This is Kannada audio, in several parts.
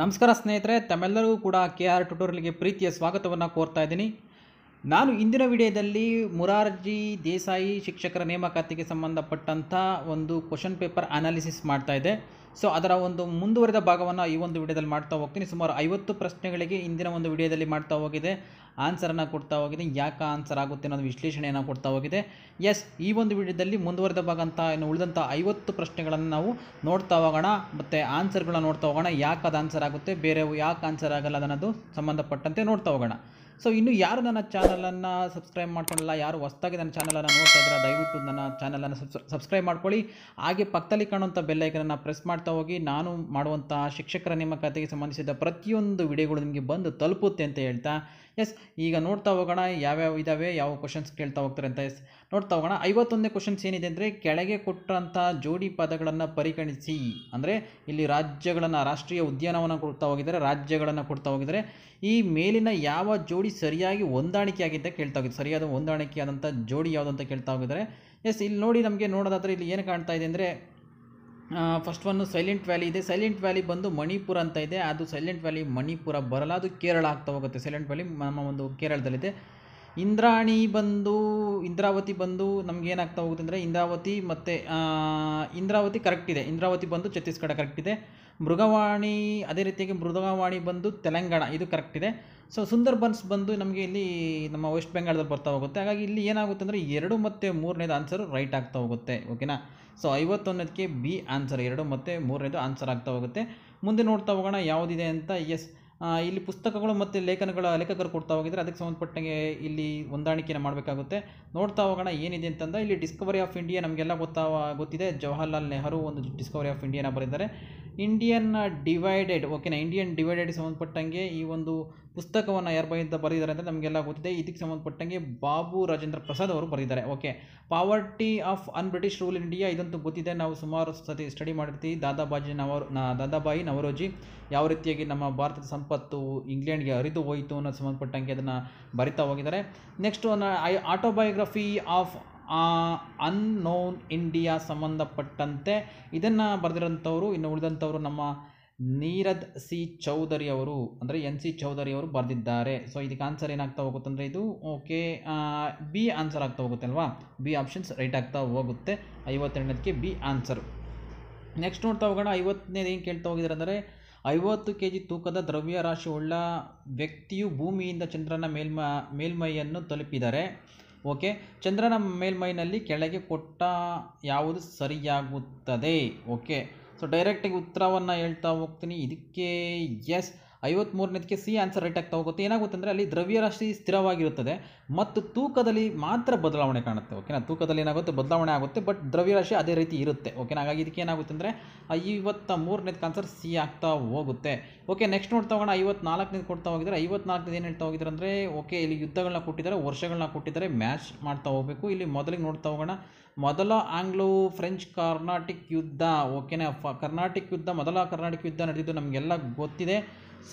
ನಮಸ್ಕಾರ ಸ್ನೇಹಿತರೆ ತಮ್ಮೆಲ್ಲರಿಗೂ ಕೂಡ ಕೆ ಆರ್ ಟ್ಯುಟೋರಿಯಲ್ಗೆ ಪ್ರೀತಿಯ ಸ್ವಾಗತವನ್ನು ಕೋರ್ತಾ ಇದ್ದೀನಿ ನಾನು ಇಂದಿನ ವಿಡಿಯೋದಲ್ಲಿ ಮುರಾರ್ಜಿ ದೇಸಾಯಿ ಶಿಕ್ಷಕರ ನೇಮಕಾತಿಗೆ ಸಂಬಂಧಪಟ್ಟಂಥ ಒಂದು ಕ್ವಶನ್ ಪೇಪರ್ ಅನಾಲಿಸಿಸ್ ಮಾಡ್ತಾ ಸೊ ಅದರ ಒಂದು ಮುಂದುವರೆದ ಭಾಗವನ್ನು ಈ ಒಂದು ವಿಡಿಯೋದಲ್ಲಿ ಮಾಡ್ತಾ ಹೋಗ್ತೀನಿ ಸುಮಾರು ಐವತ್ತು ಪ್ರಶ್ನೆಗಳಿಗೆ ಇಂದಿನ ಒಂದು ವಿಡಿಯೋದಲ್ಲಿ ಮಾಡ್ತಾ ಹೋಗಿದೆ ಆನ್ಸರನ್ನು ಕೊಡ್ತಾ ಹೋಗಿದೆ ಯಾಕೆ ಆನ್ಸರ್ ಆಗುತ್ತೆ ಅನ್ನೋದು ವಿಶ್ಲೇಷಣೆಯನ್ನು ಕೊಡ್ತಾ ಹೋಗಿದೆ ಎಸ್ ಈ ಒಂದು ವಿಡಿಯೋದಲ್ಲಿ ಮುಂದುವರೆದ ಭಾಗ ಅಂತ ಏನು ಉಳಿದಂಥ ಐವತ್ತು ಪ್ರಶ್ನೆಗಳನ್ನು ನಾವು ನೋಡ್ತಾ ಹೋಗೋಣ ಮತ್ತು ಆನ್ಸರ್ಗಳನ್ನ ನೋಡ್ತಾ ಹೋಗೋಣ ಯಾಕೆ ಅದು ಆನ್ಸರ್ ಆಗುತ್ತೆ ಬೇರೆ ಯಾಕೆ ಆನ್ಸರ್ ಆಗಲ್ಲ ಅನ್ನೋದು ಸಂಬಂಧಪಟ್ಟಂತೆ ನೋಡ್ತಾ ಹೋಗೋಣ ಸೊ ಇನ್ನು ಯಾರು ನನ್ನ ಚಾನಲನ್ನು ಸಬ್ಸ್ಕ್ರೈಬ್ ಮಾಡ್ಕೊಳ್ಳಲ್ಲ ಯಾರು ಹೊಸ್ದಾಗಿ ನನ್ನ ಚಾನಲನ್ನು ನೋಡ್ತಾ ಇದ್ದಾರೆ ದಯವಿಟ್ಟು ನನ್ನ ಚಾನಲನ್ನು ಸಬ್ಸ್ಕ್ರೈಬ್ ಮಾಡ್ಕೊಳ್ಳಿ ಹಾಗೆ ಪಕ್ಕದಲ್ಲಿ ಕಾಣುವಂಥ ಬೆಲ್ಲೈಕನನ್ನು ಪ್ರೆಸ್ ಮಾಡ್ತಾ ಹೋಗಿ ನಾನು ಮಾಡುವಂಥ ಶಿಕ್ಷಕರ ನೇಮಕಾತಿಗೆ ಸಂಬಂಧಿಸಿದ ಪ್ರತಿಯೊಂದು ವಿಡಿಯೋಗಳು ನಿಮಗೆ ಬಂದು ತಲುಪುತ್ತೆ ಅಂತ ಹೇಳ್ತಾ ಎಸ್ ಈಗ ನೋಡ್ತಾ ಹೋಗೋಣ ಯಾವ್ಯಾವ ಇದಾವೆ ಯಾವ ಕ್ವಶನ್ಸ್ ಕೇಳ್ತಾ ಹೋಗ್ತಾರೆ ಅಂತ ಎಸ್ ನೋಡ್ತಾ ಹೋಗೋಣ ಐವತ್ತೊಂದೇ ಕ್ವಶನ್ಸ್ ಏನಿದೆ ಅಂದರೆ ಕೆಳಗೆ ಕೊಟ್ಟಂಥ ಜೋಡಿ ಪದಗಳನ್ನು ಪರಿಗಣಿಸಿ ಅಂದರೆ ಇಲ್ಲಿ ರಾಜ್ಯಗಳನ್ನು ರಾಷ್ಟ್ರೀಯ ಉದ್ಯಾನವನ್ನು ಕೊಡ್ತಾ ಹೋಗಿದ್ದಾರೆ ರಾಜ್ಯಗಳನ್ನು ಕೊಡ್ತಾ ಹೋಗಿದ್ದಾರೆ ಈ ಮೇಲಿನ ಯಾವ ಜೋಡಿ ಸರಿಯಾಗಿ ಹೊಂದಾಣಿಕೆ ಆಗಿದ್ದ ಕೇಳ್ತಾ ಹೋಗಿದೆ ಸರಿಯಾದ ಆದಂಥ ಜೋಡಿ ಯಾವುದು ಅಂತ ಕೇಳ್ತಾ ಹೋಗಿದ್ದಾರೆ ಎಸ್ ಇಲ್ಲಿ ನೋಡಿ ನಮಗೆ ನೋಡೋದಾದರೆ ಇಲ್ಲಿ ಏನು ಕಾಣ್ತಾ ಇದೆ ಅಂದರೆ ಫಸ್ಟ್ ಒಂದು ಸೈಲೆಂಟ್ ವ್ಯಾಲಿ ಇದೆ ಸೈಲೆಂಟ್ ವ್ಯಾಲಿ ಬಂದು ಮಣಿಪುರ ಅಂತ ಇದೆ ಅದು ಸೈಲೆಂಟ್ ವ್ಯಾಲಿ ಮಣಿಪುರ ಬರಲ್ಲ ಅದು ಕೇರಳ ಆಗ್ತಾ ಹೋಗುತ್ತೆ ಸೈಲೆಂಟ್ ವ್ಯಾಲಿ ನಮ್ಮ ಒಂದು ಕೇರಳದಲ್ಲಿದೆ ಇಂದ್ರಾಣಿ ಬಂದು ಇಂದ್ರಾವತಿ ಬಂದು ನಮ್ಗೆ ಏನಾಗ್ತಾ ಹೋಗುತ್ತೆ ಅಂದರೆ ಇಂದ್ರಾವತಿ ಮತ್ತು ಇಂದ್ರಾವತಿ ಕರೆಕ್ಟ್ ಇದೆ ಇಂದ್ರಾವತಿ ಬಂದು ಛತ್ತೀಸ್ಗಢ ಕರೆಕ್ಟ್ ಇದೆ ಮೃಗವಾಣಿ ಅದೇ ರೀತಿಯಾಗಿ ಮೃಗವಾಣಿ ಬಂದು ತೆಲಂಗಾಣ ಇದು ಕರೆಕ್ಟ್ ಇದೆ ಸೊ ಸುಂದರ್ಬನ್ಸ್ ಬಂದು ನಮಗೆ ಇಲ್ಲಿ ನಮ್ಮ ವೆಸ್ಟ್ ಬೆಂಗಾಳದಲ್ಲಿ ಬರ್ತಾ ಹೋಗುತ್ತೆ ಹಾಗಾಗಿ ಇಲ್ಲಿ ಏನಾಗುತ್ತೆ ಅಂದರೆ ಎರಡು ಮತ್ತು ಮೂರನೇದು ಆನ್ಸರು ರೈಟ್ ಆಗ್ತಾ ಹೋಗುತ್ತೆ ಓಕೆನಾ ಸೊ ಐವತ್ತೊಂದಕ್ಕೆ ಬಿ ಆನ್ಸರ್ ಎರಡು ಮತ್ತು ಮೂರನೇದು ಆನ್ಸರ್ ಆಗ್ತಾ ಹೋಗುತ್ತೆ ಮುಂದೆ ನೋಡ್ತಾ ಹೋಗೋಣ ಯಾವುದಿದೆ ಅಂತ ಎಸ್ ಇಲ್ಲಿ ಪುಸ್ತಕಗಳು ಮತ್ತು ಲೇಖನಗಳ ಲೇಖಕರು ಕೊಡ್ತಾ ಹೋಗಿದ್ರೆ ಅದಕ್ಕೆ ಸಂಬಂಧಪಟ್ಟಂಗೆ ಇಲ್ಲಿ ಹೊಂದಾಣಿಕೆಯನ್ನು ಮಾಡಬೇಕಾಗುತ್ತೆ ನೋಡ್ತಾ ಹೋಗೋಣ ಏನಿದೆ ಅಂತಂದರೆ ಇಲ್ಲಿ ಡಿಸ್ಕವರಿ ಆಫ್ ಇಂಡಿಯಾ ನಮಗೆಲ್ಲ ಗೊತ್ತಾ ಗೊತ್ತಿದೆ ಜವಾಹರ್ಲಾಲ್ ನೆಹರು ಒಂದು ಡಿಸ್ಕವರಿ ಆಫ್ ಇಂಡಿಯಾನ ಬರೆದಿದ್ದಾರೆ ಇಂಡಿಯನ್ ಡಿವೈಡೆಡ್ ಓಕೆನಾ ಇಂಡಿಯನ್ ಡಿವೈಡೆಡ್ ಸಂಬಂಧಪಟ್ಟಂಗೆ ಈ ಒಂದು ಪುಸ್ತಕವನ್ನು ಯಾರು ಬಗ್ಗೆ ಬರೆದಿದ್ದಾರೆ ಅಂದರೆ ನಮಗೆಲ್ಲ ಗೊತ್ತಿದೆ ಇದಕ್ಕೆ ಸಂಬಂಧಪಟ್ಟಂಗೆ ಬಾಬು ರಾಜೇಂದ್ರ ಪ್ರಸಾದ್ ಅವರು ಬರೆದಿದ್ದಾರೆ okay poverty of un British rule in India ಇದಂತೂ ಗೊತ್ತಿದೆ ನಾವು ಸುಮಾರು ಸತಿ ಸ್ಟಡಿ ಮಾಡಿರ್ತೀವಿ ದಾದಾಬಾಜಿ ನವರ್ ದಾದಾಬಾಯಿ ನವರೋಜಿ ಯಾವ ರೀತಿಯಾಗಿ ನಮ್ಮ ಭಾರತದ ಸಂಪತ್ತು ಇಂಗ್ಲೆಂಡ್ಗೆ ಹರಿದು ಹೋಯಿತು ಅನ್ನೋದು ಸಂಬಂಧಪಟ್ಟಂಗೆ ಅದನ್ನು ಬರಿತಾ ಹೋಗಿದ್ದಾರೆ next I autobiography of unknown India ಸಂಬಂಧಪಟ್ಟಂತೆ ಇದನ್ನು ಬರೆದಿರೋಂಥವ್ರು ಇನ್ನು ಉಳಿದಂಥವ್ರು ನಮ್ಮ ನೀರದ್ ಸಿ ಚೌಧರಿ ಅವರು ಅಂದರೆ ಎನ್ ಸಿ ಚೌಧರಿ ಅವರು ಬರೆದಿದ್ದಾರೆ ಸೊ ಇದಕ್ಕೆ ಆನ್ಸರ್ ಏನಾಗ್ತಾ ಹೋಗುತ್ತೆ ಅಂದರೆ ಇದು ಓಕೆ ಬಿ ಆನ್ಸರ್ ಆಗ್ತಾ ಹೋಗುತ್ತೆ ಅಲ್ವಾ ಬಿ ಆಪ್ಷನ್ಸ್ ರೈಟ್ ಆಗ್ತಾ ಹೋಗುತ್ತೆ ಐವತ್ತೆರಡನೇದಕ್ಕೆ ಬಿ ಆನ್ಸರ್ ನೆಕ್ಸ್ಟ್ ನೋಡ್ತಾ ಹೋಗೋಣ ಐವತ್ತನೇದು ಏನು ಕೇಳ್ತಾ ಹೋಗಿದ್ದಾರೆ ಅಂದರೆ ಐವತ್ತು ಕೆ ಜಿ ತೂಕದ ದ್ರವ್ಯ ರಾಶಿಯುಳ್ಳ ವ್ಯಕ್ತಿಯು ಭೂಮಿಯಿಂದ ಚಂದ್ರನ ಮೇಲ್ಮ ಮೇಲ್ಮೈಯನ್ನು ತಲುಪಿದರೆ ಓಕೆ ಚಂದ್ರನ ಮೇಲ್ಮೈನಲ್ಲಿ ಕೆಳಗೆ ಕೊಟ್ಟ ಯಾವುದು ಸರಿಯಾಗುತ್ತದೆ ಓಕೆ ಸೊ ಡೈರೆಕ್ಟಾಗಿ ಉತ್ತರವನ್ನು ಹೇಳ್ತಾ ಹೋಗ್ತೀನಿ ಇದಕ್ಕೆ ಎಸ್ ಐವತ್ತ್ಮೂರನೇದಕ್ಕೆ ಸಿ ಆನ್ಸರ್ ರೈಟ್ ಆಗ್ತಾ ಹೋಗುತ್ತೆ ಅಂದರೆ ಅಲ್ಲಿ ದ್ರವ್ಯರಾಶಿ ಸ್ಥಿರವಾಗಿರುತ್ತದೆ ಮತ್ತು ತೂಕದಲ್ಲಿ ಮಾತ್ರ ಬದಲಾವಣೆ ಕಾಣುತ್ತೆ ಓಕೆನಾ ತೂಕದಲ್ಲಿ ಏನಾಗುತ್ತೆ ಬದಲಾವಣೆ ಆಗುತ್ತೆ ಬಟ್ ದ್ರವ್ಯರಾಶಿ ಅದೇ ರೀತಿ ಇರುತ್ತೆ ಓಕೆನಾ ಹಾಗಾಗಿ ಇದಕ್ಕೆ ಏನಾಗುತ್ತೆ ಅಂದರೆ ಐವತ್ತ ಮೂರನೇದಕ್ಕೆ ಆನ್ಸರ್ ಸಿ ಆಗ್ತಾ ಹೋಗುತ್ತೆ ಓಕೆ ನೆಕ್ಸ್ಟ್ ನೋಡ್ತಾ ಹೋಗೋಣ ಐವತ್ನಾಲ್ಕನೇದು ಕೊಡ್ತಾ ಹೋಗಿದ್ರೆ ಐವತ್ನಾಲ್ಕನೇದು ಏನು ಹೇಳ್ತಾ ಹೋಗಿದ್ರೆ ಅಂದರೆ ಓಕೆ ಇಲ್ಲಿ ಯುದ್ಧಗಳನ್ನ ಕೊಟ್ಟಿದ್ದಾರೆ ವರ್ಷಗಳನ್ನ ಕೊಟ್ಟಿದ್ದಾರೆ ಮ್ಯಾಚ್ ಮಾಡ್ತಾ ಹೋಗಬೇಕು ಇಲ್ಲಿ ಮೊದಲಿಗೆ ನೋಡ್ತಾ ಹೋಗೋಣ ಮೊದಲ ಆಂಗ್ಲೋ ಫ್ರೆಂಚ್ ಕರ್ನಾಟಿಕ್ ಯುದ್ಧ ಓಕೆನಾ ಕರ್ನಾಟಿಕ್ ಯುದ್ಧ ಮೊದಲ ಕರ್ನಾಟಕ ಯುದ್ಧ ನಡೆದಿದ್ದು ನಮಗೆಲ್ಲ ಗೊತ್ತಿದೆ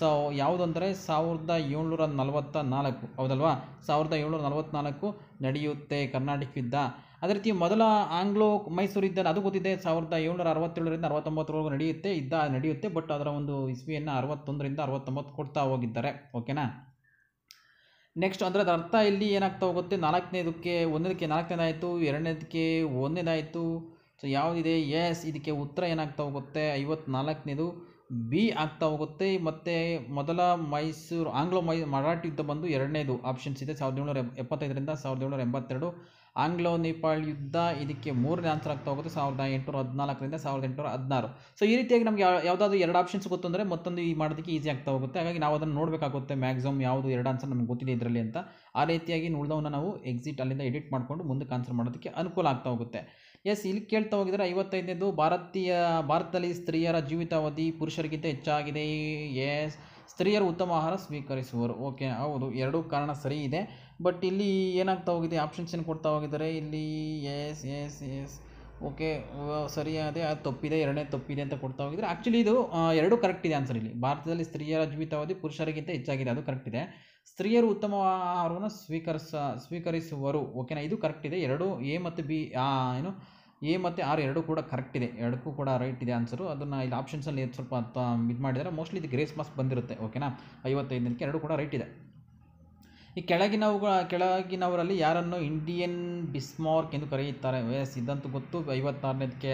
ಸೊ ಯಾವುದಂದರೆ ಸಾವಿರದ ಏಳ್ನೂರ ನಲವತ್ತ ನಾಲ್ಕು ಹೌದಲ್ವಾ ಸಾವಿರದ ಏಳ್ನೂರ ನಲವತ್ತ್ನಾಲ್ಕು ನಡೆಯುತ್ತೆ ಕರ್ನಾಟಕ ಯುದ್ಧ ಅದೇ ರೀತಿ ಮೊದಲ ಆಂಗ್ಲೋ ಮೈಸೂರು ಯುದ್ಧ ಅದು ಗೊತ್ತಿದೆ ಸಾವಿರದ ಏಳ್ನೂರ ಅರವತ್ತೇಳರಿಂದ ಅರವತ್ತೊಂಬತ್ತರವರೆಗೂ ನಡೆಯುತ್ತೆ ಯುದ್ಧ ನಡೆಯುತ್ತೆ ಬಟ್ ಅದರ ಒಂದು ಇಸ್ವಿಯನ್ನು ಅರವತ್ತೊಂದರಿಂದ ಅರವತ್ತೊಂಬತ್ತು ಕೊಡ್ತಾ ಹೋಗಿದ್ದಾರೆ ಓಕೆನಾ ನೆಕ್ಸ್ಟ್ ಅಂದರೆ ಅದರ ಅರ್ಥ ಇಲ್ಲಿ ಏನಾಗ್ತಾ ಹೋಗುತ್ತೆ ನಾಲ್ಕನೇದಕ್ಕೆ ಒಂದಕ್ಕೆ ನಾಲ್ಕನೇದಾಯಿತು ಎರಡನೇದಕ್ಕೆ ಒಂದನೇದಾಯಿತು ಸೊ ಯಾವುದಿದೆ ಎಸ್ ಇದಕ್ಕೆ ಉತ್ತರ ಏನಾಗ್ತಾ ಹೋಗುತ್ತೆ ಐವತ್ನಾಲ್ಕನೇದು ಬಿ ಆಗ್ತಾ ಹೋಗುತ್ತೆ ಮತ್ತು ಮೊದಲ ಮೈಸೂರು ಆಂಗ್ಲೋ ಮೈ ಮರಾಠಿ ಯುದ್ಧ ಬಂದು ಎರಡನೇದು ಆಪ್ಷನ್ಸ್ ಇದೆ ಸಾವಿರದ ಏಳ್ನೂರ ಎಪ್ಪತ್ತೈದರಿಂದ ಸಾವಿರದ ಏಳ್ನೂರ ಎಂಬತ್ತೆರಡು ಆಂಗ್ಲೋ ನೇಪಾಳ್ ಯುದ್ಧ ಇದಕ್ಕೆ ಮೂರನೇ ಆನ್ಸರ್ ಆಗ್ತಾ ಹೋಗುತ್ತೆ ಸಾವಿರದ ಎಂಟುನೂರ ಹದಿನಾಲ್ಕರಿಂದ ಸಾವಿರದ ಎಂಟುನೂರ ಹದಿನಾರು ಸೊ ಈ ರೀತಿಯಾಗಿ ನಮಗೆ ಯಾವುದಾದ್ರು ಎರಡು ಆಪ್ಷನ್ಸ್ ಗೊತ್ತು ಅಂದರೆ ಮತ್ತೊಂದು ಈ ಮಾಡೋದಕ್ಕೆ ಈಸಿ ಆಗ್ತಾ ಹೋಗುತ್ತೆ ಹಾಗಾಗಿ ನಾವು ಅದನ್ನು ನೋಡಬೇಕಾಗುತ್ತೆ ಮ್ಯಾಕ್ಸಿಮಮ್ ಯಾವುದು ಎರಡು ಆನ್ಸರ್ ನಮ್ಗೆ ಗೊತ್ತಿದೆ ಇದರಲ್ಲಿ ಅಂತ ಆ ರೀತಿಯಾಗಿ ಉಳಿದವನ್ನ ನಾವು ಎಕ್ಸಿಟ್ ಅಲ್ಲಿಂದ ಎಡಿಟ್ ಮಾಡಿಕೊಂಡು ಮುಂದಕ್ಕೆ ಆನ್ಸರ್ ಮಾಡೋದಕ್ಕೆ ಅನುಕೂಲ ಆಗ್ತಾ ಹೋಗುತ್ತೆ ಎಸ್ ಇಲ್ಲಿ ಕೇಳ್ತಾ ಹೋಗಿದ್ರೆ ಐವತ್ತೈದನೇದು ಭಾರತೀಯ ಭಾರತದಲ್ಲಿ ಸ್ತ್ರೀಯರ ಜೀವಿತಾವಧಿ ಪುರುಷರಿಗಿಂತ ಹೆಚ್ಚಾಗಿದೆ ಎಸ್ ಸ್ತ್ರೀಯರು ಉತ್ತಮ ಆಹಾರ ಸ್ವೀಕರಿಸುವರು ಓಕೆ ಹೌದು ಎರಡೂ ಕಾರಣ ಸರಿ ಇದೆ ಬಟ್ ಇಲ್ಲಿ ಏನಾಗ್ತಾ ಹೋಗಿದೆ ಆಪ್ಷನ್ಸ್ ಏನು ಕೊಡ್ತಾ ಹೋಗಿದ್ದಾರೆ ಇಲ್ಲಿ ಎಸ್ ಎಸ್ ಎಸ್ ಓಕೆ ಸರಿಯಾದೆ ಅದು ತಪ್ಪಿದೆ ಎರಡನೇ ತಪ್ಪಿದೆ ಅಂತ ಕೊಡ್ತಾ ಹೋಗಿದ್ರೆ ಆ್ಯಕ್ಚುಲಿ ಇದು ಎರಡೂ ಕರೆಕ್ಟ್ ಇದೆ ಆನ್ಸರ್ ಇಲ್ಲಿ ಭಾರತದಲ್ಲಿ ಸ್ತ್ರೀಯರ ಜೀವಿತಾವಧಿ ಪುರುಷರಿಗಿಂತ ಹೆಚ್ಚಾಗಿದೆ ಅದು ಕರೆಕ್ಟ್ ಇದೆ ಸ್ತ್ರೀಯರು ಉತ್ತಮ ಆಹಾರವನ್ನು ಸ್ವೀಕರಿಸ ಸ್ವೀಕರಿಸುವರು ಓಕೆನಾ ಇದು ಕರೆಕ್ಟ್ ಇದೆ ಎರಡು ಎ ಮತ್ತು ಬಿ ಏನು ಎ ಮತ್ತು ಆರ್ ಎರಡೂ ಕೂಡ ಕರೆಕ್ಟ್ ಇದೆ ಎರಡಕ್ಕೂ ಕೂಡ ರೈಟ್ ಇದೆ ಆನ್ಸರು ಅದನ್ನು ಇಲ್ಲಿ ಆಪ್ಷನ್ಸಲ್ಲಿ ಸ್ವಲ್ಪ ಇದು ಮಾಡಿದರೆ ಮೋಸ್ಟ್ಲಿ ಇದು ಗ್ರೇಸ್ ಮಾಸ್ಕ್ ಬಂದಿರುತ್ತೆ ಓಕೆನಾ ಐವತ್ತೈದಕ್ಕೆ ಎರಡು ಕೂಡ ರೈಟ್ ಇದೆ ಈ ಕೆಳಗಿನವುಗಳ ಕೆಳಗಿನವರಲ್ಲಿ ಯಾರನ್ನು ಇಂಡಿಯನ್ ಬಿಸ್ಮಾರ್ಕ್ ಎಂದು ಕರೆಯುತ್ತಾರೆ ಎಸ್ ಇದಂತೂ ಗೊತ್ತು ಐವತ್ತಾರನೇದಕ್ಕೆ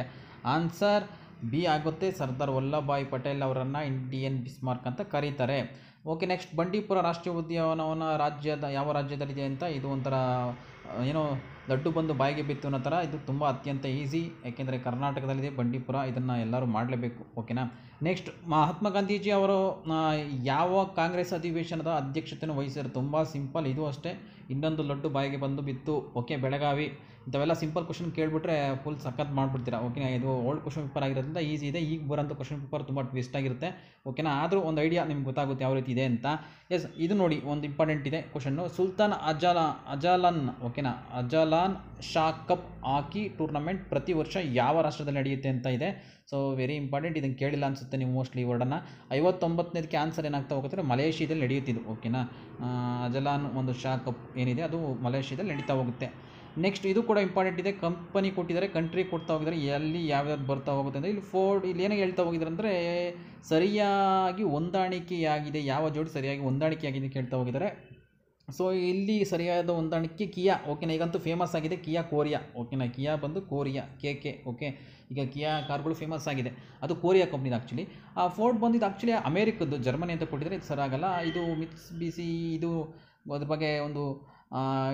ಆನ್ಸರ್ ಬಿ ಆಗುತ್ತೆ ಸರ್ದಾರ್ ವಲ್ಲಭಭಾಯಿ ಪಟೇಲ್ ಅವರನ್ನು ಇಂಡಿಯನ್ ಬಿಸ್ಮಾರ್ಕ್ ಅಂತ ಕರೀತಾರೆ ಓಕೆ ನೆಕ್ಸ್ಟ್ ಬಂಡೀಪುರ ರಾಷ್ಟ್ರೀಯ ಉದ್ಯಾನವನ ರಾಜ್ಯದ ಯಾವ ರಾಜ್ಯದಲ್ಲಿದೆ ಅಂತ ಇದು ಒಂಥರ ಏನೋ ಲಡ್ಡು ಬಂದು ಬಾಯಿಗೆ ಬಿತ್ತು ಅನ್ನೋ ಥರ ಇದು ತುಂಬ ಅತ್ಯಂತ ಈಸಿ ಯಾಕೆಂದರೆ ಕರ್ನಾಟಕದಲ್ಲಿದೆ ಬಂಡೀಪುರ ಇದನ್ನು ಎಲ್ಲರೂ ಮಾಡಲೇಬೇಕು ಓಕೆನಾ ನೆಕ್ಸ್ಟ್ ಮಹಾತ್ಮ ಗಾಂಧೀಜಿ ಅವರು ಯಾವ ಕಾಂಗ್ರೆಸ್ ಅಧಿವೇಶನದ ಅಧ್ಯಕ್ಷತೆಯನ್ನು ವಹಿಸಿದ್ರು ತುಂಬ ಸಿಂಪಲ್ ಇದು ಅಷ್ಟೇ ಇನ್ನೊಂದು ಲಡ್ಡು ಬಾಯಿಗೆ ಬಂದು ಬಿತ್ತು ಓಕೆ ಬೆಳಗಾವಿ ಇಂಥವೆಲ್ಲ ಸಿಂಪಲ್ ಕ್ವಶನ್ ಕೇಳಿಬಿಟ್ರೆ ಫುಲ್ ಸಖತ್ ಮಾಡಿಬಿಡ್ತೀರಾ ಓಕೆನಾ ಇದು ಓಲ್ಡ್ ಕ್ವಶನ್ ಪೇಪರ್ ಆಗಿರೋದ್ರಿಂದ ಈಸಿ ಇದೆ ಈಗ ಬರೋಂಥ ಕ್ವಶನ್ ಪೇಪರ್ ತುಂಬ ಟ್ವಿಸ್ಟ್ ಆಗಿರುತ್ತೆ ಓಕೆನಾ ಆದರೂ ಒಂದು ಐಡಿಯಾ ನಿಮ್ಗೆ ಗೊತ್ತಾಗುತ್ತೆ ಯಾವ ರೀತಿ ಇದೆ ಅಂತ ಎಸ್ ಇದು ನೋಡಿ ಒಂದು ಇಂಪಾರ್ಟೆಂಟ್ ಇದೆ ಕ್ವಶನ್ನು ಸುಲ್ತಾನ್ ಅಜಾಲ ಅಜಾಲನ್ ಓಕೆನಾ Azlan Shah cup hockey tournament ಪ್ರತಿ ವರ್ಷ ಯಾವ ರಾಷ್ಟ್ರದಲ್ಲಿ ನಡೆಯುತ್ತೆ ಅಂತ ಇದೆ ಸೊ ವೆರಿ ಇಂಪಾರ್ಟೆಂಟ್ ಇದನ್ನು ಕೇಳಿಲ್ಲ ಅನಿಸುತ್ತೆ ನೀವು ಮೋಸ್ಟ್ಲಿ ವರ್ಡನ್ನು ಐವತ್ತೊಂಬತ್ತನೇದಕ್ಕೆ ಆನ್ಸರ್ ಏನಾಗ್ತಾ ಹೋಗುತ್ತೆ ಮಲೇಷಿಯಾದಲ್ಲಿ ನಡೆಯುತ್ತಿದ್ದು ಓಕೆನಾ ಅಜಲಾನ್ ಒಂದು ಶಾ ಕಪ್ ಏನಿದೆ ಅದು ಮಲೇಷಿಯಾದಲ್ಲಿ ನಡೀತಾ ಹೋಗುತ್ತೆ ನೆಕ್ಸ್ಟ್ ಇದು ಕೂಡ ಇಂಪಾರ್ಟೆಂಟ್ ಇದೆ ಕಂಪನಿ ಕೊಟ್ಟಿದ್ದಾರೆ ಕಂಟ್ರಿ ಕೊಡ್ತಾ ಹೋಗಿದ್ದಾರೆ ಎಲ್ಲಿ ಯಾವ್ಯಾವ್ದು ಬರ್ತಾ ಹೋಗುತ್ತೆ ಅಂದರೆ ಇಲ್ಲಿ ಫೋರ್ಡ್ ಇಲ್ಲಿ ಏನೇ ಹೇಳ್ತಾ ಹೋಗಿದ್ದಾರೆ ಅಂದರೆ ಸರಿಯಾಗಿ ಹೊಂದಾಣಿಕೆಯಾಗಿದೆ ಯಾವ ಜೋಡಿ ಸರಿಯಾಗಿ ಅಂತ ಕೇಳ್ತಾ ಹೋಗಿದ್ದಾರೆ ಸೊ ಇಲ್ಲಿ ಸರಿಯಾದ ಹೊಂದಾಣಿಕೆ ಕಿಯಾ ಓಕೆನಾ ಈಗಂತೂ ಫೇಮಸ್ ಆಗಿದೆ ಕಿಯಾ ಕೋರಿಯಾ ಓಕೆನಾ ಕಿಯಾ ಬಂದು ಕೋರಿಯಾ ಕೆ ಕೆ ಓಕೆ ಈಗ ಕಿಯಾ ಕಾರ್ಗಳು ಫೇಮಸ್ ಆಗಿದೆ ಅದು ಕೋರಿಯಾ ಕಂಪ್ನಿದು ಆ್ಯಕ್ಚುಲಿ ಆ ಫೋರ್ಡ್ ಬಂದಿದ್ದು ಆ್ಯಕ್ಚುಲಿ ಅಮೇರಿಕದ್ದು ಜರ್ಮನಿ ಅಂತ ಕೊಟ್ಟಿದ್ದಾರೆ ಇದು ಸರಾಗಲ್ಲ ಇದು ಮಿಕ್ಸ್ ಬಿಸಿ ಇದು ಅದ್ರ ಬಗ್ಗೆ ಒಂದು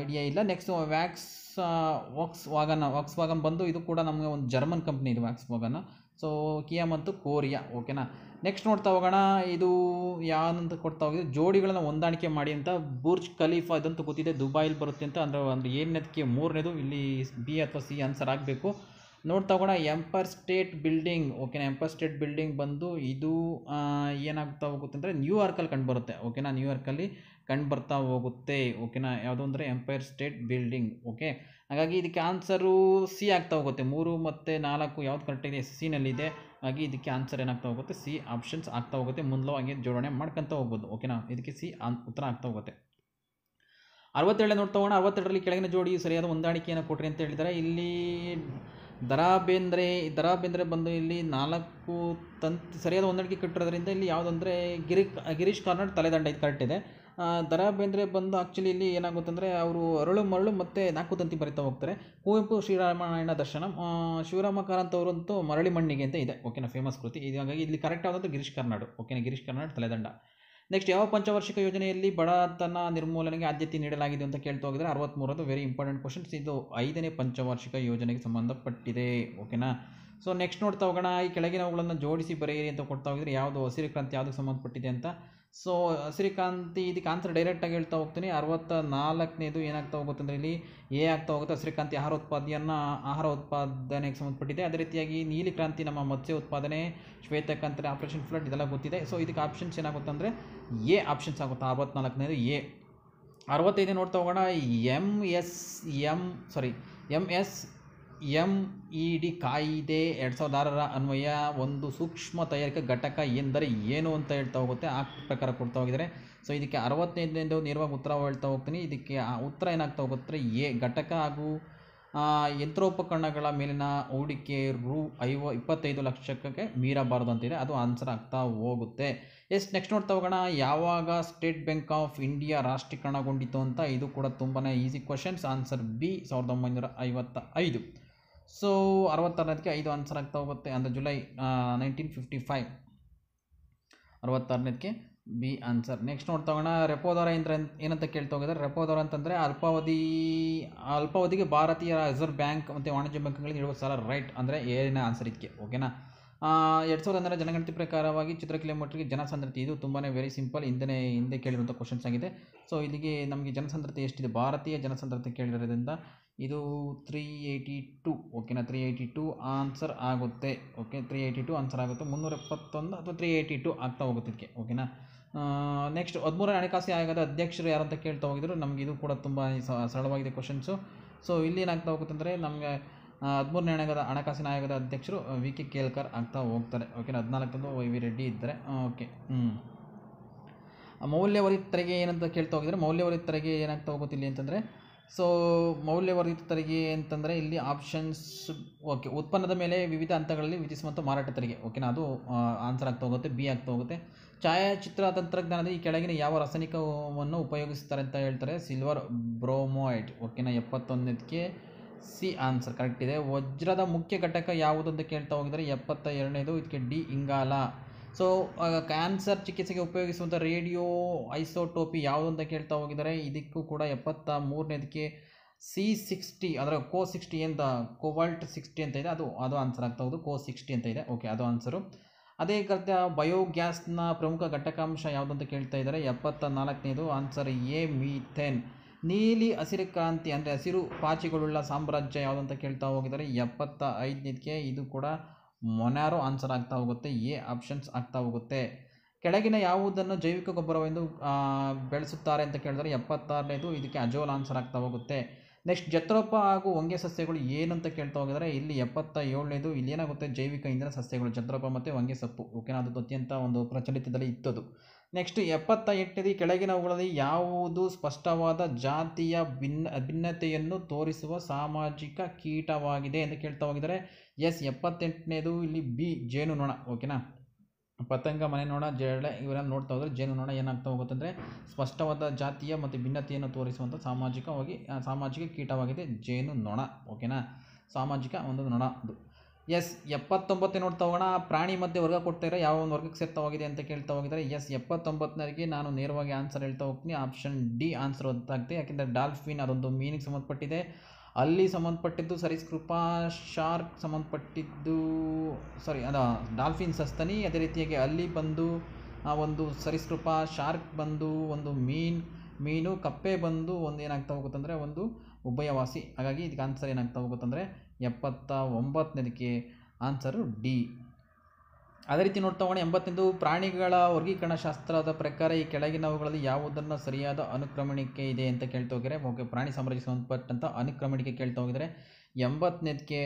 ಐಡಿಯಾ ಇಲ್ಲ ನೆಕ್ಸ್ಟ್ ವ್ಯಾಕ್ಸ್ ವಾಕ್ಸ್ ವಾಗನ ವಾಕ್ಸ್ ವಾಗನ್ ಬಂದು ಇದು ಕೂಡ ನಮಗೆ ಒಂದು ಜರ್ಮನ್ ಕಂಪ್ನಿ ಇದು ವ್ಯಾಕ್ಸ್ ವಾಗನ್ ಸೊ ಕಿಯಾ ಮತ್ತು ಕೋರಿಯಾ ಓಕೆನಾ ನೆಕ್ಸ್ಟ್ ನೋಡ್ತಾ ಹೋಗೋಣ ಇದು ಯಾವಂತ ಕೊಡ್ತಾ ಹೋಗಿದೆ ಜೋಡಿಗಳನ್ನು ಹೊಂದಾಣಿಕೆ ಮಾಡಿ ಅಂತ ಬುರ್ಜ್ ಖಲೀಫಾ ಇದಂತೂ ಗೊತ್ತಿದೆ ದುಬಾಯಲ್ಲಿ ಬರುತ್ತೆ ಅಂತ ಅಂದರೆ ಒಂದು ಏನಕ್ಕೆ ಮೂರನೇದು ಇಲ್ಲಿ ಬಿ ಅಥವಾ ಸಿ ಆನ್ಸರ್ ಆಗಬೇಕು ನೋಡ್ತಾ ಹೋಗೋಣ ಎಂಪರ್ ಸ್ಟೇಟ್ ಬಿಲ್ಡಿಂಗ್ ಓಕೆನಾ ಎಂಪರ್ ಸ್ಟೇಟ್ ಬಿಲ್ಡಿಂಗ್ ಬಂದು ಇದು ಏನಾಗ್ತಾ ಹೋಗುತ್ತೆ ಅಂದರೆ ನ್ಯೂಯಾರ್ಕಲ್ಲಿ ಕಂಡುಬರುತ್ತೆ ಓಕೆನಾ ನ್ಯೂಯಾರ್ಕಲ್ಲಿ ಕಂಡು ಬರ್ತಾ ಹೋಗುತ್ತೆ ಓಕೆನಾ ಯಾವುದು ಅಂದರೆ ಎಂಪೈರ್ ಸ್ಟೇಟ್ ಬಿಲ್ಡಿಂಗ್ ಓಕೆ ಹಾಗಾಗಿ ಇದಕ್ಕೆ ಆನ್ಸರು ಸಿ ಆಗ್ತಾ ಹೋಗುತ್ತೆ ಮೂರು ಮತ್ತು ನಾಲ್ಕು ಯಾವ್ದು ಕರೆಕ್ಟ್ ಇದೆ ಸಿನಲ್ಲಿದೆ ಹಾಗಾಗಿ ಇದಕ್ಕೆ ಆನ್ಸರ್ ಏನಾಗ್ತಾ ಹೋಗುತ್ತೆ ಸಿ ಆಪ್ಷನ್ಸ್ ಆಗ್ತಾ ಹೋಗುತ್ತೆ ಹಾಗೆ ಜೋಡಣೆ ಮಾಡ್ಕೊತ ಹೋಗ್ಬೋದು ಓಕೆನಾ ಇದಕ್ಕೆ ಸಿ ಆನ್ ಉತ್ತರ ಆಗ್ತಾ ಹೋಗುತ್ತೆ ಅರವತ್ತೇಳನೇ ನೋಡ್ತಾ ಹೋಗೋಣ ಅರವತ್ತೆರಡರಲ್ಲಿ ಕೆಳಗಿನ ಜೋಡಿ ಸರಿಯಾದ ಹೊಂದಾಣಿಕೆಯನ್ನು ಕೊಟ್ಟರೆ ಅಂತ ಹೇಳಿದರೆ ಇಲ್ಲಿ ದರಾಬೇಂದ್ರೆ ದರಾಬೇಂದ್ರೆ ಬಂದು ಇಲ್ಲಿ ನಾಲ್ಕು ತಂತ್ ಸರಿಯಾದ ಹೊಂದಾಣಿಕೆ ಕಟ್ಟಿರೋದ್ರಿಂದ ಇಲ್ಲಿ ಯಾವುದಂದರೆ ಗಿರಿ ಗಿರೀಶ್ ಕಾರ್ನಾಡ್ ತಲೆದಂಡ ಇದು ಕರೆಕ್ಟ್ ಇದೆ ದರಾ ಬೇಂದ್ರೆ ಬಂದು ಆ್ಯಕ್ಚುಲಿ ಇಲ್ಲಿ ಅಂದರೆ ಅವರು ಅರಳು ಮರಳು ಮತ್ತು ನಾಲ್ಕು ತಂತಿ ಬರಿತಾ ಹೋಗ್ತಾರೆ ಕುವೆಂಪು ಶ್ರೀರಾಮಾಯಣ ದರ್ಶನ ಶಿವರಾಮ ಕಾರಂತವರಂತೂ ಅವರಂತೂ ಮರಳಿ ಮಣ್ಣಿಗೆ ಅಂತ ಇದೆ ಓಕೆನಾ ಫೇಮಸ್ ಕೃತಿ ಇದು ಹಾಗಾಗಿ ಇಲ್ಲಿ ಕರೆಕ್ಟ್ ಆದಂಥ ಗಿರೀಶ್ ಕರ್ನಾಡು ಓಕೆನಾ ಗಿರೀಶ್ ಕರ್ನಾಡು ತಲೆದಂಡ ನೆಕ್ಸ್ಟ್ ಯಾವ ಪಂಚವಾರ್ಷಿಕ ಯೋಜನೆಯಲ್ಲಿ ಬಡತನ ನಿರ್ಮೂಲನೆಗೆ ಆದ್ಯತೆ ನೀಡಲಾಗಿದೆ ಅಂತ ಕೇಳ್ತಾ ಹೋಗಿದ್ರೆ ಅರವತ್ತ್ಮೂರದು ವೆರಿ ಇಂಪಾರ್ಟೆಂಟ್ ಕ್ವಶನ್ಸ್ ಇದು ಐದನೇ ಪಂಚವಾರ್ಷಿಕ ಯೋಜನೆಗೆ ಸಂಬಂಧಪಟ್ಟಿದೆ ಓಕೆನಾ ಸೊ ನೆಕ್ಸ್ಟ್ ನೋಡ್ತಾ ಹೋಗೋಣ ಈ ಕೆಳಗಿನವುಗಳನ್ನು ಜೋಡಿಸಿ ಬರೆಯಿರಿ ಅಂತ ಕೊಡ್ತಾ ಹೋಗಿದ್ರೆ ಯಾವುದು ಹಸಿರು ಕ್ರಾಂತಿ ಯಾವುದಕ್ಕೆ ಸಂಬಂಧಪಟ್ಟಿದೆ ಅಂತ ಸೊ ಹಸಿರಿಕಾಂತಿ ಇದಕ್ಕೆ ಡೈರೆಕ್ಟಾಗಿ ಹೇಳ್ತಾ ಹೋಗ್ತೀನಿ ಅರವತ್ತ ನಾಲ್ಕನೇದು ಏನಾಗ್ತಾ ಹೋಗುತ್ತೆ ಹೋಗುತ್ತಂದರೆ ಇಲ್ಲಿ ಎ ಆಗ್ತಾ ಹೋಗುತ್ತೆ ಹಸಿರಿಕಾಂತಿ ಆಹಾರ ಉತ್ಪಾದನೆಯನ್ನು ಆಹಾರ ಉತ್ಪಾದನೆಗೆ ಸಂಬಂಧಪಟ್ಟಿದೆ ಅದೇ ರೀತಿಯಾಗಿ ನೀಲಿ ಕ್ರಾಂತಿ ನಮ್ಮ ಮತ್ಸ್ಯ ಉತ್ಪಾದನೆ ಶ್ವೇತಕಾಂತಿ ಆಪರೇಷನ್ ಫ್ಲಡ್ ಇದೆಲ್ಲ ಗೊತ್ತಿದೆ ಸೊ ಇದಕ್ಕೆ ಆಪ್ಷನ್ಸ್ ಏನಾಗುತ್ತೆ ಅಂದರೆ ಎ ಆಪ್ಷನ್ಸ್ ಆಗುತ್ತೆ ಅರವತ್ನಾಲ್ಕನೇದು ಎ ಅರವತ್ತೈದು ನೋಡ್ತಾ ಹೋಗೋಣ M S M sorry M S D ಕಾಯಿದೆ ಎರಡು ಸಾವಿರದ ಆರರ ಅನ್ವಯ ಒಂದು ಸೂಕ್ಷ್ಮ ತಯಾರಿಕಾ ಘಟಕ ಎಂದರೆ ಏನು ಅಂತ ಹೇಳ್ತಾ ಹೋಗುತ್ತೆ ಆ ಪ್ರಕಾರ ಕೊಡ್ತಾ ಹೋಗಿದ್ದಾರೆ ಸೊ ಇದಕ್ಕೆ ಅರವತ್ತೈದರಿಂದ ನೇರವಾಗಿ ಉತ್ತರ ಹೇಳ್ತಾ ಹೋಗ್ತೀನಿ ಇದಕ್ಕೆ ಆ ಉತ್ತರ ಏನಾಗ್ತಾ ಹೋಗುತ್ತೆ ಎ ಘಟಕ ಹಾಗೂ ಯಂತ್ರೋಪಕರಣಗಳ ಮೇಲಿನ ಹೂಡಿಕೆ ರು ಐವ ಇಪ್ಪತ್ತೈದು ಲಕ್ಷಕ್ಕೆ ಮೀರಬಾರದು ಅಂತಿದೆ ಅದು ಆನ್ಸರ್ ಆಗ್ತಾ ಹೋಗುತ್ತೆ ಎಸ್ ನೆಕ್ಸ್ಟ್ ನೋಡ್ತಾ ಹೋಗೋಣ ಯಾವಾಗ ಸ್ಟೇಟ್ ಬ್ಯಾಂಕ್ ಆಫ್ ಇಂಡಿಯಾ ರಾಷ್ಟ್ರೀಕರಣಗೊಂಡಿತು ಅಂತ ಇದು ಕೂಡ ತುಂಬಾ ಈಸಿ ಕ್ವಶನ್ಸ್ ಆನ್ಸರ್ ಬಿ ಸಾವಿರದ ಒಂಬೈನೂರ ಐವತ್ತ ಐದು ಸೊ ಅರವತ್ತಾರನೇದಕ್ಕೆ ಐದು ಆನ್ಸರ್ ಆಗ್ತಾ ಹೋಗುತ್ತೆ ಅಂದರೆ ಜುಲೈ ನೈನ್ಟೀನ್ ಫಿಫ್ಟಿ ಫೈವ್ ಅರವತ್ತಾರನೇದಕ್ಕೆ ಬಿ ಆನ್ಸರ್ ನೆಕ್ಸ್ಟ್ ನೋಡ್ತಾಗೋಣ ರೆಪೋ ದರ ಎಂದ್ರೆ ಏನಂತ ಕೇಳ್ತಾ ಹೋಗಿದ್ದಾರೆ ರೆಪೋ ದರ ಅಂತಂದರೆ ಅಲ್ಪಾವಧಿ ಅಲ್ಪಾವಧಿಗೆ ಭಾರತೀಯ ರಿಸರ್ವ್ ಬ್ಯಾಂಕ್ ಮತ್ತು ವಾಣಿಜ್ಯ ಬ್ಯಾಂಕ್ಗಳಿಗೆ ನೀಡುವ ಸಾಲ ರೈಟ್ ಅಂದರೆ ಏನೇ ಆನ್ಸರ್ ಇದಕ್ಕೆ ಓಕೆನಾ ಎರಡು ಸಾವಿರದ ಹನ್ನೆರಡು ಜನಗಣತಿ ಪ್ರಕಾರವಾಗಿ ಚಿತ್ರ ಕಿಲೋಮೀಟ್ರಿಗೆ ಜನಸಾಂದ್ರತೆ ಇದು ತುಂಬಾ ವೆರಿ ಸಿಂಪಲ್ ಹಿಂದೆ ಹಿಂದೆ ಕೇಳಿರುವಂಥ ಕ್ವಶನ್ಸ್ ಆಗಿದೆ ಸೊ ಇಲ್ಲಿಗೆ ನಮಗೆ ಜನಸಂದ್ರತೆ ಎಷ್ಟಿದೆ ಭಾರತೀಯ ಜನಸಂದ್ರತೆ ಕೇಳಿರೋದ್ರಿಂದ ಇದು ತ್ರೀ ಏಯ್ಟಿ ಟು ಓಕೆನಾ ತ್ರೀ ಏಯ್ಟಿ ಟು ಆನ್ಸರ್ ಆಗುತ್ತೆ okay three eighty two answer ಆಗುತ್ತೆ ಮುನ್ನೂರ ಎಪ್ಪತ್ತೊಂದು ಅಥವಾ ತ್ರೀ ಏಯ್ಟಿ ಟು ಆಗ್ತಾ ಹೋಗುತ್ತೆ ಇದಕ್ಕೆ ಓಕೆನಾ ನೆಕ್ಸ್ಟ್ ಹದಿಮೂರನೇ ಹಣಕಾಸು ಆಯೋಗದ ಅಧ್ಯಕ್ಷರು ಯಾರು ಅಂತ ಕೇಳ್ತಾ ಹೋಗಿದ್ರು ನಮ್ಗೆ ಇದು ಕೂಡ ತುಂಬ ಸರಳವಾಗಿದೆ ಕ್ವಶನ್ಸು ಸೊ ಇಲ್ಲಿ ಏನಾಗ್ತಾ ಹೋಗುತ್ತೆ ಅಂದರೆ ನಮಗೆ ಹದಿಮೂರನೇ ಹಣಗದ ಹಣಕಾಸಿನ ಆಯೋಗದ ಅಧ್ಯಕ್ಷರು ವಿ ಕೆ ಕೇಲ್ಕರ್ ಆಗ್ತಾ ಹೋಗ್ತಾರೆ ಓಕೆನಾ ಹದಿನಾಲ್ಕಂದು ವೈ ವಿ ರೆಡ್ಡಿ ಇದ್ದಾರೆ ಓಕೆ ಹ್ಞೂ ಮೌಲ್ಯವರಿತ ತೆರಿಗೆ ಏನಂತ ಕೇಳ್ತಾ ಹೋಗಿದ್ರೆ ಮೌಲ್ಯವರಿತ ತೆರಿಗೆ ಏನಾಗ್ತಾ ಹೋಗುತ್ತೆ ಇಲ್ಲಿ ಅಂತಂದರೆ ಸೊ ಮೌಲ್ಯವರ್ಧಿತ ತೆರಿಗೆ ಅಂತಂದರೆ ಇಲ್ಲಿ ಆಪ್ಷನ್ಸ್ ಓಕೆ ಉತ್ಪನ್ನದ ಮೇಲೆ ವಿವಿಧ ಹಂತಗಳಲ್ಲಿ ವಿಧಿಸುವ ಮತ್ತು ಮಾರಾಟ ತೆರಿಗೆ ಓಕೆನಾ ಅದು ಆನ್ಸರ್ ಆಗ್ತಾ ಹೋಗುತ್ತೆ ಬಿ ಆಗ್ತಾ ಹೋಗುತ್ತೆ ಛಾಯಾಚಿತ್ರ ತಂತ್ರಜ್ಞಾನದಲ್ಲಿ ಈ ಕೆಳಗಿನ ಯಾವ ರಾಸಾಯನಿಕವನ್ನು ಉಪಯೋಗಿಸ್ತಾರೆ ಅಂತ ಹೇಳ್ತಾರೆ ಸಿಲ್ವರ್ ಬ್ರೋಮೊಯ್ಡ್ ಓಕೆನಾ ಎಪ್ಪತ್ತೊಂದಕ್ಕೆ ಸಿ ಆನ್ಸರ್ ಕರೆಕ್ಟ್ ಇದೆ ವಜ್ರದ ಮುಖ್ಯ ಘಟಕ ಯಾವುದು ಅಂತ ಕೇಳ್ತಾ ಹೋಗಿದ್ದಾರೆ ಎಪ್ಪತ್ತ ಎರಡನೇದು ಇದಕ್ಕೆ ಡಿ ಇಂಗಾಲ ಸೊ ಕ್ಯಾನ್ಸರ್ ಚಿಕಿತ್ಸೆಗೆ ಉಪಯೋಗಿಸುವಂಥ ರೇಡಿಯೋ ಐಸೋಟೋಪಿ ಯಾವುದು ಅಂತ ಕೇಳ್ತಾ ಹೋಗಿದ್ದಾರೆ ಇದಕ್ಕೂ ಕೂಡ ಎಪ್ಪತ್ತ ಮೂರನೇದಕ್ಕೆ ಸಿ ಸಿಕ್ಸ್ಟಿ ಅದರ ಕೋ ಸಿಕ್ಸ್ಟಿ ಅಂತ ಕೋವಲ್ಟ್ ಸಿಕ್ಸ್ಟಿ ಅಂತ ಇದೆ ಅದು ಅದು ಆನ್ಸರ್ ಆಗ್ತಾ ಹೋಗುದು ಕೋ ಸಿಕ್ಸ್ಟಿ ಅಂತ ಇದೆ ಓಕೆ ಅದು ಆನ್ಸರು ಅದೇ ಕರ್ತ ಬಯೋಗ್ಯಾಸ್ನ ಪ್ರಮುಖ ಘಟಕಾಂಶ ಯಾವುದಂತ ಕೇಳ್ತಾ ಇದ್ದಾರೆ ಎಪ್ಪತ್ತ ನಾಲ್ಕನೇದು ಆನ್ಸರ್ ಎ ಮೀಥೆನ್ ನೀಲಿ ಹಸಿರು ಕ್ರಾಂತಿ ಅಂದರೆ ಹಸಿರು ಪಾಚಿಗಳುಳ್ಳ ಸಾಮ್ರಾಜ್ಯ ಯಾವುದಂತ ಕೇಳ್ತಾ ಹೋಗಿದ್ದಾರೆ ಎಪ್ಪತ್ತ ಐದನೇದಕ್ಕೆ ಇದು ಕೂಡ ಮೊನ್ಯಾರೋ ಆನ್ಸರ್ ಆಗ್ತಾ ಹೋಗುತ್ತೆ ಎ ಆಪ್ಷನ್ಸ್ ಆಗ್ತಾ ಹೋಗುತ್ತೆ ಕೆಳಗಿನ ಯಾವುದನ್ನು ಜೈವಿಕ ಗೊಬ್ಬರವೆಂದು ಬೆಳೆಸುತ್ತಾರೆ ಅಂತ ಕೇಳಿದ್ರೆ ಎಪ್ಪತ್ತಾರನೇದು ಇದಕ್ಕೆ ಅಜೋಲ್ ಆನ್ಸರ್ ಆಗ್ತಾ ಹೋಗುತ್ತೆ ನೆಕ್ಸ್ಟ್ ಜತ್ರೋಪ ಹಾಗೂ ಹೊಂಗೆ ಸಸ್ಯಗಳು ಏನಂತ ಕೇಳ್ತಾ ಹೋಗಿದ್ರೆ ಇಲ್ಲಿ ಎಪ್ಪತ್ತ ಏಳನೇದು ಇಲ್ಲಿ ಏನಾಗುತ್ತೆ ಜೈವಿಕ ಇಂಧನ ಸಸ್ಯಗಳು ಜತ್ರೋಪ ಮತ್ತು ಹೊಂಗೆ ಸೊಪ್ಪು ಓಕೆನಾ ಅದು ಅತ್ಯಂತ ಒಂದು ಪ್ರಚಲಿತದಲ್ಲಿ ಇತ್ತದು ನೆಕ್ಸ್ಟ್ ಎಪ್ಪತ್ತ ಎಂಟನೇದು ಕೆಳಗಿನವುಗಳಲ್ಲಿ ಯಾವುದು ಸ್ಪಷ್ಟವಾದ ಜಾತಿಯ ಭಿನ್ನ ಭಿನ್ನತೆಯನ್ನು ತೋರಿಸುವ ಸಾಮಾಜಿಕ ಕೀಟವಾಗಿದೆ ಎಂದು ಕೇಳ್ತಾ ಹೋಗಿದರೆ ಎಸ್ ಎಪ್ಪತ್ತೆಂಟನೇದು ಇಲ್ಲಿ ಬಿ ಜೇನು ನೋಣ ಓಕೆನಾ ಪತಂಗ ಮನೆ ನೋಣ ಜೇಡಳೆ ಇವೆಲ್ಲ ನೋಡ್ತಾ ಹೋದರೆ ಜೇನು ನೋಣ ಏನಾಗ್ತಾ ಹೋಗುತ್ತಂದರೆ ಸ್ಪಷ್ಟವಾದ ಜಾತಿಯ ಮತ್ತು ಭಿನ್ನತೆಯನ್ನು ತೋರಿಸುವಂಥ ಸಾಮಾಜಿಕವಾಗಿ ಸಾಮಾಜಿಕ ಕೀಟವಾಗಿದೆ ಜೇನು ನೊಣ ಓಕೆನಾ ಸಾಮಾಜಿಕ ಒಂದು ನೊಣ ಅದು ಎಸ್ ಎಪ್ಪತ್ತೊಂಬತ್ತೇ ನೋಡ್ತಾ ಹೋಗೋಣ ಪ್ರಾಣಿ ಮಧ್ಯೆ ವರ್ಗ ಕೊಡ್ತಾ ಯಾವ ಒಂದು ವರ್ಗಕ್ಕೆ ಸೇರ್ತಾ ಹೋಗಿದೆ ಅಂತ ಕೇಳ್ತಾ ಹೋಗಿದರೆ ಎಸ್ ಎಪ್ಪತ್ತೊಂಬತ್ತನರಿಗೆ ನಾನು ನೇರವಾಗಿ ಆನ್ಸರ್ ಹೇಳ್ತಾ ಹೋಗ್ತೀನಿ ಆಪ್ಷನ್ ಡಿ ಆನ್ಸರ್ ಒತ್ತಾಗ್ತದೆ ಯಾಕೆಂದರೆ ಡಾಲ್ಫಿನ್ ಅದೊಂದು ಮೀನಿಗೆ ಸಂಬಂಧಪಟ್ಟಿದೆ ಅಲ್ಲಿ ಸಂಬಂಧಪಟ್ಟಿದ್ದು ಸರಿಸ್ಕೃಪ ಶಾರ್ಕ್ ಸಂಬಂಧಪಟ್ಟಿದ್ದು ಸಾರಿ ಅದ ಡಾಲ್ಫಿನ್ ಸಸ್ತನಿ ಅದೇ ರೀತಿಯಾಗಿ ಅಲ್ಲಿ ಬಂದು ಒಂದು ಸರಿಸ್ಕೃಪ ಶಾರ್ಕ್ ಬಂದು ಒಂದು ಮೀನ್ ಮೀನು ಕಪ್ಪೆ ಬಂದು ಒಂದು ಏನಾಗ್ತಾ ಹೋಗುತ್ತಂದರೆ ಒಂದು ಉಭಯವಾಸಿ ಹಾಗಾಗಿ ಇದಕ್ಕೆ ಆನ್ಸರ್ ಏನಾಗ್ತಾ ಹೋಗುತ್ತಂದರೆ ಎಪ್ಪತ್ತ ಒಂಬತ್ತನೇದಕ್ಕೆ ಆನ್ಸರು ಡಿ ಅದೇ ರೀತಿ ನೋಡ್ತಾ ಹೋಗೋಣ ಎಂಬತ್ತೆಂದು ಪ್ರಾಣಿಗಳ ವರ್ಗೀಕರಣ ಶಾಸ್ತ್ರದ ಪ್ರಕಾರ ಈ ಕೆಳಗಿನವುಗಳಲ್ಲಿ ಯಾವುದನ್ನು ಸರಿಯಾದ ಅನುಕ್ರಮಣಿಕೆ ಇದೆ ಅಂತ ಕೇಳ್ತಾ ಹೋಗಿದ್ರೆ ಓಕೆ ಪ್ರಾಣಿ ಸಾಮ್ರಾಜ್ಯಕ್ಕೆ ಸಂಬಂಧಪಟ್ಟಂಥ ಅನುಕ್ರಮಣಿಕೆ ಕೇಳ್ತಾ ಹೋಗಿದರೆ ಎಂಬತ್ತನೇದಕ್ಕೆ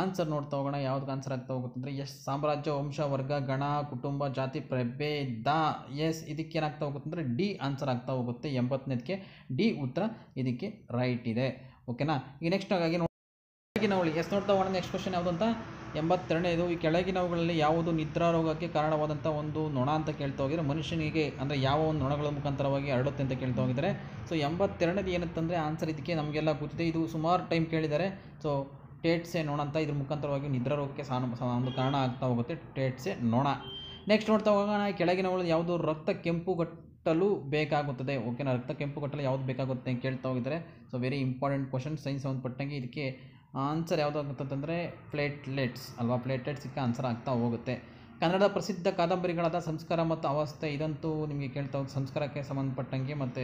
ಆನ್ಸರ್ ನೋಡ್ತಾ ಹೋಗೋಣ ಯಾವ್ದಕ್ಕೆ ಆನ್ಸರ್ ಆಗ್ತಾ ಹೋಗುತ್ತಂದರೆ ಎಸ್ ಸಾಮ್ರಾಜ್ಯ ವಂಶ ವರ್ಗ ಗಣ ಕುಟುಂಬ ಜಾತಿ ಪ್ರಭೇದ ಎಸ್ ಇದಕ್ಕೆ ಏನಾಗ್ತಾ ಹೋಗುತ್ತಂದರೆ ಡಿ ಆನ್ಸರ್ ಆಗ್ತಾ ಹೋಗುತ್ತೆ ಎಂಬತ್ತನೇದಕ್ಕೆ ಡಿ ಉತ್ತರ ಇದಕ್ಕೆ ರೈಟ್ ಇದೆ ಓಕೆನಾ ಈಗ ನೆಕ್ಸ್ಟ್ ಹಾಗಾಗಿ ನೋಡಿ ಎಸ್ ನೋಡ್ತಾ ಹೋಗೋಣ ನೆಕ್ಸ್ಟ್ ಕ್ವಶನ್ ಯಾವುದು ಅಂತ ಎಂಬತ್ತೆರಡನೇದು ಈ ಕೆಳಗಿನವುಗಳಲ್ಲಿ ಯಾವುದು ನಿದ್ರಾ ರೋಗಕ್ಕೆ ಕಾರಣವಾದಂಥ ಒಂದು ನೊಣ ಅಂತ ಕೇಳ್ತಾ ಹೋಗಿದ್ರೆ ಮನುಷ್ಯನಿಗೆ ಅಂದರೆ ಯಾವ ಒಂದು ನೊಣಗಳ ಮುಖಾಂತರವಾಗಿ ಹರಡುತ್ತೆ ಅಂತ ಕೇಳ್ತಾ ಹೋಗಿದ್ದಾರೆ ಸೊ ಎಂಬತ್ತೆರಡನೇದು ಏನಂತಂದರೆ ಆನ್ಸರ್ ಇದಕ್ಕೆ ನಮಗೆಲ್ಲ ಗೊತ್ತಿದೆ ಇದು ಸುಮಾರು ಟೈಮ್ ಕೇಳಿದ್ದಾರೆ ಸೊ ಟೇಟ್ಸೆ ನೊಣ ಅಂತ ಇದ್ರ ಮುಖಾಂತರವಾಗಿ ರೋಗಕ್ಕೆ ಸಾನು ಒಂದು ಕಾರಣ ಆಗ್ತಾ ಹೋಗುತ್ತೆ ಟೇಟ್ಸೆ ನೊಣ ನೆಕ್ಸ್ಟ್ ನೋಡ್ತಾ ಹೋಗೋಣ ಕೆಳಗಿನವುಗಳು ಯಾವುದು ರಕ್ತ ಕೆಂಪು ಕಟ್ಟಲು ಬೇಕಾಗುತ್ತದೆ ಓಕೆನಾ ರಕ್ತ ಕೆಂಪು ಕಟ್ಟಲು ಯಾವುದು ಬೇಕಾಗುತ್ತೆ ಅಂತ ಕೇಳ್ತಾ ಹೋಗಿದ್ದಾರೆ so very important question science ಸಂಬಂಧಪಟ್ಟಂಗೆ ಇದಕ್ಕೆ ಆನ್ಸರ್ ಯಾವುದಾಗುತ್ತಂತಂದರೆ ಪ್ಲೇಟ್ಲೆಟ್ಸ್ ಅಲ್ವಾ ಪ್ಲೇಟ್ಲೆಟ್ಸಿಗೆ ಆನ್ಸರ್ ಆಗ್ತಾ ಹೋಗುತ್ತೆ ಕನ್ನಡದ ಪ್ರಸಿದ್ಧ ಕಾದಂಬರಿಗಳಾದ ಸಂಸ್ಕಾರ ಮತ್ತು ಅವಸ್ಥೆ ಇದಂತೂ ನಿಮಗೆ ಕೇಳ್ತಾ ಹೋಗಿ ಸಂಸ್ಕಾರಕ್ಕೆ ಸಂಬಂಧಪಟ್ಟಂಗೆ ಮತ್ತು